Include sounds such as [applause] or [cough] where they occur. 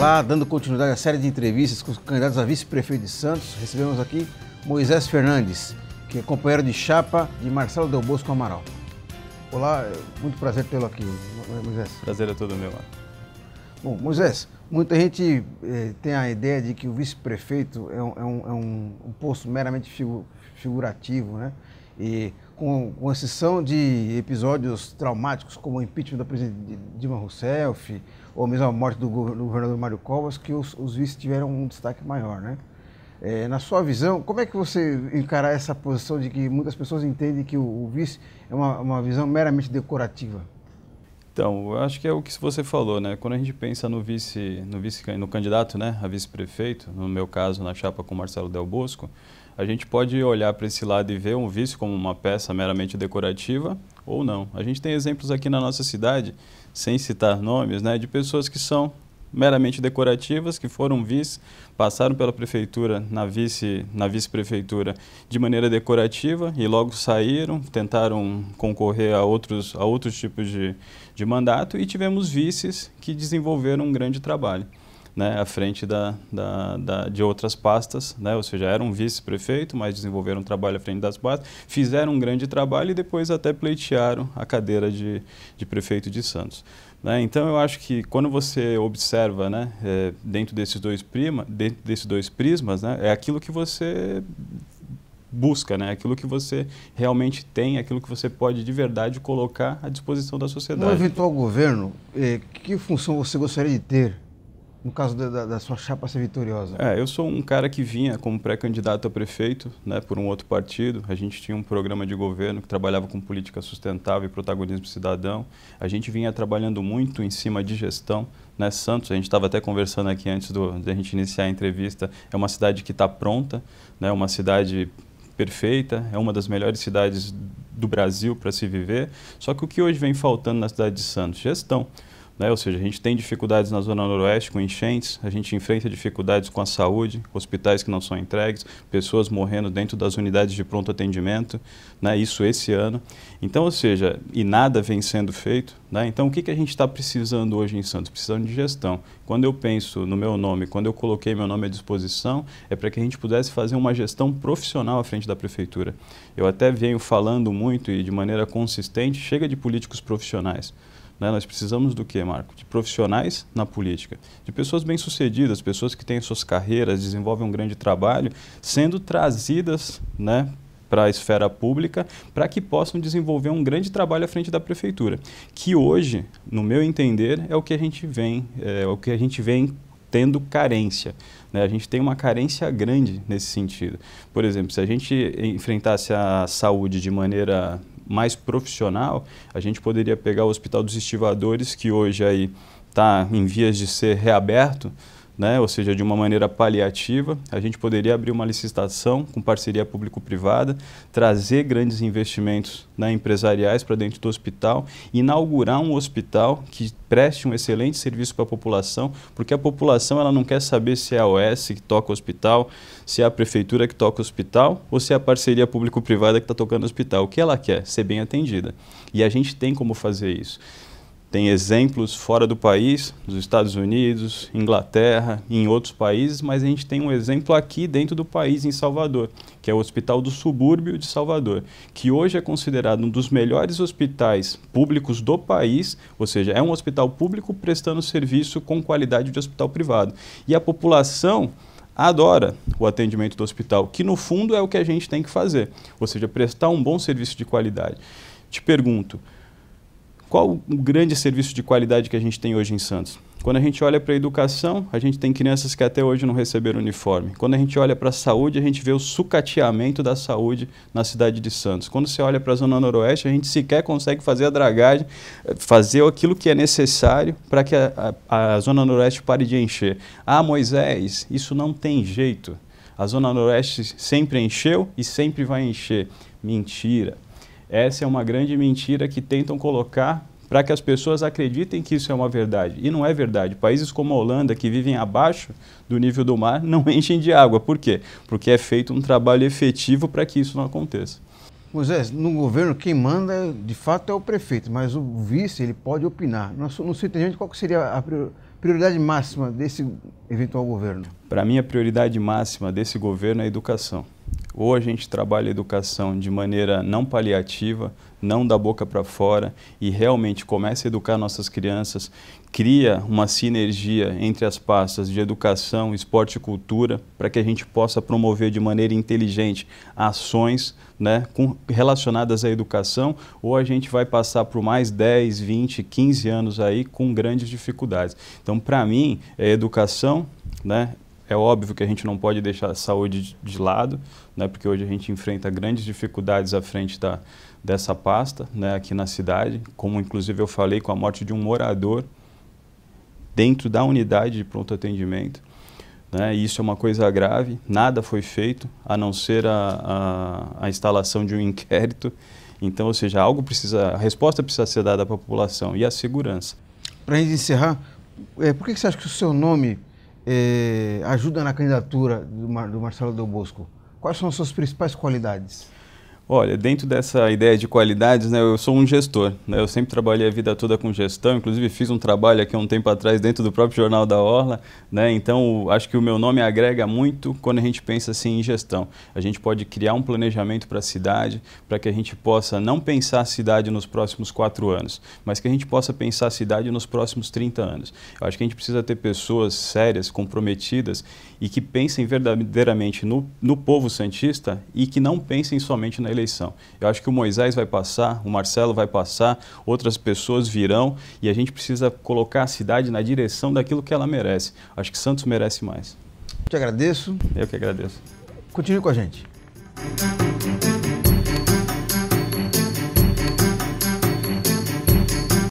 lá, dando continuidade à série de entrevistas com os candidatos a vice-prefeito de Santos, recebemos aqui Moisés Fernandes, que é companheiro de chapa de Marcelo Del Bosco Amaral. Olá, é muito prazer tê-lo aqui, Moisés. Prazer é todo meu. Bom, Moisés, muita gente eh, tem a ideia de que o vice-prefeito é, um, é, um, é um, posto meramente figu figurativo, né? E com, com exceção de episódios traumáticos como o impeachment da presidente Dilma Rousseff, ou mesmo a morte do governador Mário Covas, que os, os tiveram um destaque maior, né? É, na sua visão, como é que você encara essa posição de que muitas pessoas entendem que o, o vice é uma, uma visão meramente decorativa? Então, eu acho que é o que você falou, né? Quando a gente pensa no vice, no vice, no candidato, né, a vice-prefeito, no meu caso, na chapa com Marcelo Del Bosco, a gente pode olhar para esse lado e ver um vice como uma peça meramente decorativa ou não. A gente tem exemplos aqui na nossa cidade, sem citar nomes, né, de pessoas que são meramente decorativas que foram vice, passaram pela prefeitura na vice na vice-prefeitura de maneira decorativa e logo saíram, tentaram concorrer a outros a outros tipos de, de mandato e tivemos vices que desenvolveram um grande trabalho né, à frente da, da, da, de outras pastas, né, ou seja, era um vice-prefeito, mas desenvolveram um trabalho à frente das pastas, fizeram um grande trabalho e depois até pleitearam a cadeira de, de prefeito de Santos. Né, então eu acho que quando você observa né, é, dentro, desses dois prima, dentro desses dois prismas, né, é aquilo que você busca, né? Aquilo que você realmente tem, aquilo que você pode de verdade colocar à disposição da sociedade. No eventual governo, eh, que função você gostaria de ter no caso da, da, sua chapa ser vitoriosa? É, eu sou um cara que vinha como pré-candidato a prefeito, né, por um outro partido. A gente tinha um programa de governo que trabalhava com política sustentável e protagonismo cidadão. A gente vinha trabalhando muito em cima de gestão, né, Santos, a gente estava até conversando aqui antes do, de a gente iniciar a entrevista, é uma cidade que está pronta, né, uma cidade perfeita, é uma das melhores cidades do Brasil para se viver. Só que o que hoje vem faltando na cidade de Santos? Gestão. Né? Ou seja, a gente tem dificuldades na Zona Noroeste com enchentes, a gente enfrenta dificuldades com a saúde, hospitais que não são entregues, pessoas morrendo dentro das unidades de pronto atendimento, né? isso esse ano. Então, ou seja, e nada vem sendo feito. Né? Então, o que, que a gente está precisando hoje em Santos? Precisando de gestão. Quando eu penso no meu nome, quando eu coloquei meu nome à disposição, é para que a gente pudesse fazer uma gestão profissional à frente da prefeitura. Eu até venho falando muito e de maneira consistente, chega de políticos profissionais. Né? Nós precisamos do que, Marco? De profissionais na política, de pessoas bem-sucedidas, pessoas que têm suas carreiras, desenvolvem um grande trabalho, sendo trazidas né, para a esfera pública para que possam desenvolver um grande trabalho à frente da prefeitura, que hoje, no meu entender, é o que a gente vem, é, é, o que a gente vem tendo carência. Né? A gente tem uma carência grande nesse sentido. Por exemplo, se a gente enfrentasse a saúde de maneira mais profissional, a gente poderia pegar o Hospital dos Estivadores, que hoje aí está em vias de ser reaberto, né? ou seja, de uma maneira paliativa, a gente poderia abrir uma licitação com parceria público-privada, trazer grandes investimentos né, empresariais para dentro do hospital, inaugurar um hospital que preste um excelente serviço para a população, porque a população ela não quer saber se é a OS que toca o hospital, se é a prefeitura que toca o hospital ou se é a parceria público-privada que está tocando o hospital. O que ela quer? Ser bem atendida. E a gente tem como fazer isso. Tem exemplos fora do país, nos Estados Unidos, Inglaterra, em outros países, mas a gente tem um exemplo aqui dentro do país, em Salvador, que é o Hospital do Subúrbio de Salvador, que hoje é considerado um dos melhores hospitais públicos do país, ou seja, é um hospital público prestando serviço com qualidade de hospital privado. E a população adora o atendimento do hospital, que no fundo é o que a gente tem que fazer, ou seja, prestar um bom serviço de qualidade. Te pergunto, qual o grande serviço de qualidade que a gente tem hoje em Santos? Quando a gente olha para a educação, a gente tem crianças que até hoje não receberam uniforme. Quando a gente olha para a saúde, a gente vê o sucateamento da saúde na cidade de Santos. Quando você olha para a Zona Noroeste, a gente sequer consegue fazer a dragagem, eh, fazer aquilo que é necessário para que a, a, a Zona Noroeste pare de encher. Ah, Moisés, isso não tem jeito. A Zona Noroeste sempre encheu e sempre vai encher. Mentira. Essa é uma grande mentira que tentam colocar para que as pessoas acreditem que isso é uma verdade. E não é verdade. Países como a Holanda, que vivem abaixo do nível do mar, não [laughs] enchem de água. Por quê? Porque é feito um trabalho efetivo para que isso não aconteça. Moisés, no governo quem manda de fato é o prefeito, mas o vice ele pode opinar. Não, não sei gente qual seria a prioridade máxima desse eventual governo. Para mim, a prioridade máxima desse governo é a educação. Ou a gente trabalha a educação de maneira não paliativa, não da boca para fora e realmente começa a educar nossas crianças, cria uma sinergia entre as pastas de educação, esporte e cultura para que a gente possa promover de maneira inteligente ações né, com, relacionadas à educação ou a gente vai passar por mais 10, 20, 15 anos aí com grandes dificuldades. Então, para mim, é educação, né, é óbvio que a gente não pode deixar a saúde de lado, né, porque hoje a gente enfrenta grandes dificuldades à frente da, dessa pasta né, aqui na cidade, como inclusive eu falei com a morte de um morador dentro da unidade de pronto atendimento. Né, e isso é uma coisa grave, nada foi feito a não ser a, a, a instalação de um inquérito. Então, ou seja, algo precisa, a resposta precisa ser dada à população e à segurança. Para encerrar, é, por que você acha que o seu nome é, ajuda na candidatura do, Mar, do Marcelo Del Bosco? Quais são as suas principais qualidades? Olha, dentro dessa ideia de qualidades, né, eu sou um gestor. Né, eu sempre trabalhei a vida toda com gestão, inclusive fiz um trabalho aqui há um tempo atrás dentro do próprio Jornal da Orla. Né, então, acho que o meu nome agrega muito quando a gente pensa assim, em gestão. A gente pode criar um planejamento para a cidade, para que a gente possa não pensar a cidade nos próximos quatro anos, mas que a gente possa pensar a cidade nos próximos 30 anos. Eu acho que a gente precisa ter pessoas sérias, comprometidas e que pensem verdadeiramente no, no povo santista e que não pensem somente na eleição eleição. Eu acho que o Moisés vai passar, o Marcelo vai passar, outras pessoas virão e a gente precisa colocar a cidade na direção daquilo que ela merece. Acho que Santos merece mais. Te agradeço. Eu que agradeço. Continue com a gente.